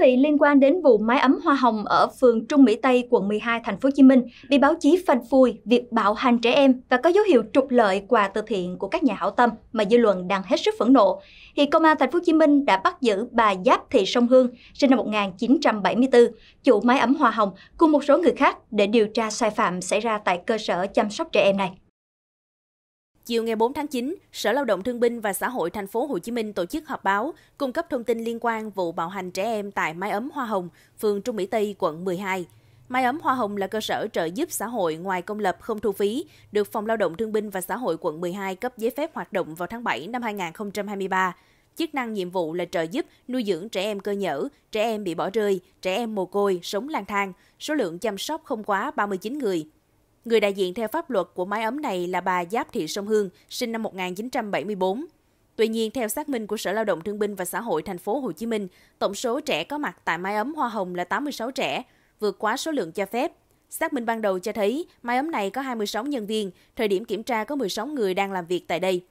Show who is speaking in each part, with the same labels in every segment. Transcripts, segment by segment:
Speaker 1: vị, liên quan đến vụ mái ấm hoa hồng ở phường Trung Mỹ Tây, quận 12, thành phố Hồ Chí Minh, bị báo chí phanh phui việc bạo hành trẻ em và có dấu hiệu trục lợi quà từ thiện của các nhà hảo tâm mà dư luận đang hết sức phẫn nộ. Hiện công an thành phố Hồ Chí Minh đã bắt giữ bà Giáp Thị Sông Hương, sinh năm 1974, chủ mái ấm hoa hồng cùng một số người khác để điều tra sai phạm xảy ra tại cơ sở chăm sóc trẻ em này.
Speaker 2: Chiều ngày 4 tháng 9, Sở Lao động Thương binh và Xã hội Thành phố Hồ Chí Minh tổ chức họp báo cung cấp thông tin liên quan vụ bạo hành trẻ em tại Mái ấm Hoa Hồng, phường Trung Mỹ Tây, quận 12. Mái ấm Hoa Hồng là cơ sở trợ giúp xã hội ngoài công lập không thu phí, được Phòng Lao động Thương binh và Xã hội quận 12 cấp giấy phép hoạt động vào tháng 7 năm 2023. Chức năng nhiệm vụ là trợ giúp nuôi dưỡng trẻ em cơ nhở, trẻ em bị bỏ rơi, trẻ em mồ côi, sống lang thang, số lượng chăm sóc không quá 39 người, Người đại diện theo pháp luật của mái ấm này là bà Giáp Thị Sông Hương, sinh năm 1974. Tuy nhiên, theo xác minh của Sở Lao động Thương binh và Xã hội thành phố Hồ Chí Minh, tổng số trẻ có mặt tại mái ấm Hoa Hồng là 86 trẻ, vượt quá số lượng cho phép. Xác minh ban đầu cho thấy mái ấm này có 26 nhân viên, thời điểm kiểm tra có 16 người đang làm việc tại đây.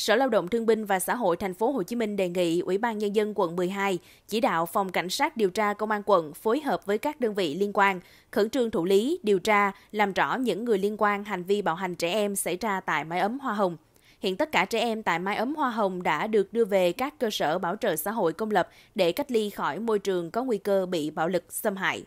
Speaker 2: Sở Lao động Thương binh và Xã hội Thành phố Hồ Chí Minh đề nghị Ủy ban nhân dân quận 12 chỉ đạo phòng cảnh sát điều tra công an quận phối hợp với các đơn vị liên quan khẩn trương thụ lý, điều tra, làm rõ những người liên quan hành vi bạo hành trẻ em xảy ra tại mái ấm Hoa Hồng. Hiện tất cả trẻ em tại mái ấm Hoa Hồng đã được đưa về các cơ sở bảo trợ xã hội công lập để cách ly khỏi môi trường có nguy cơ bị bạo lực xâm hại.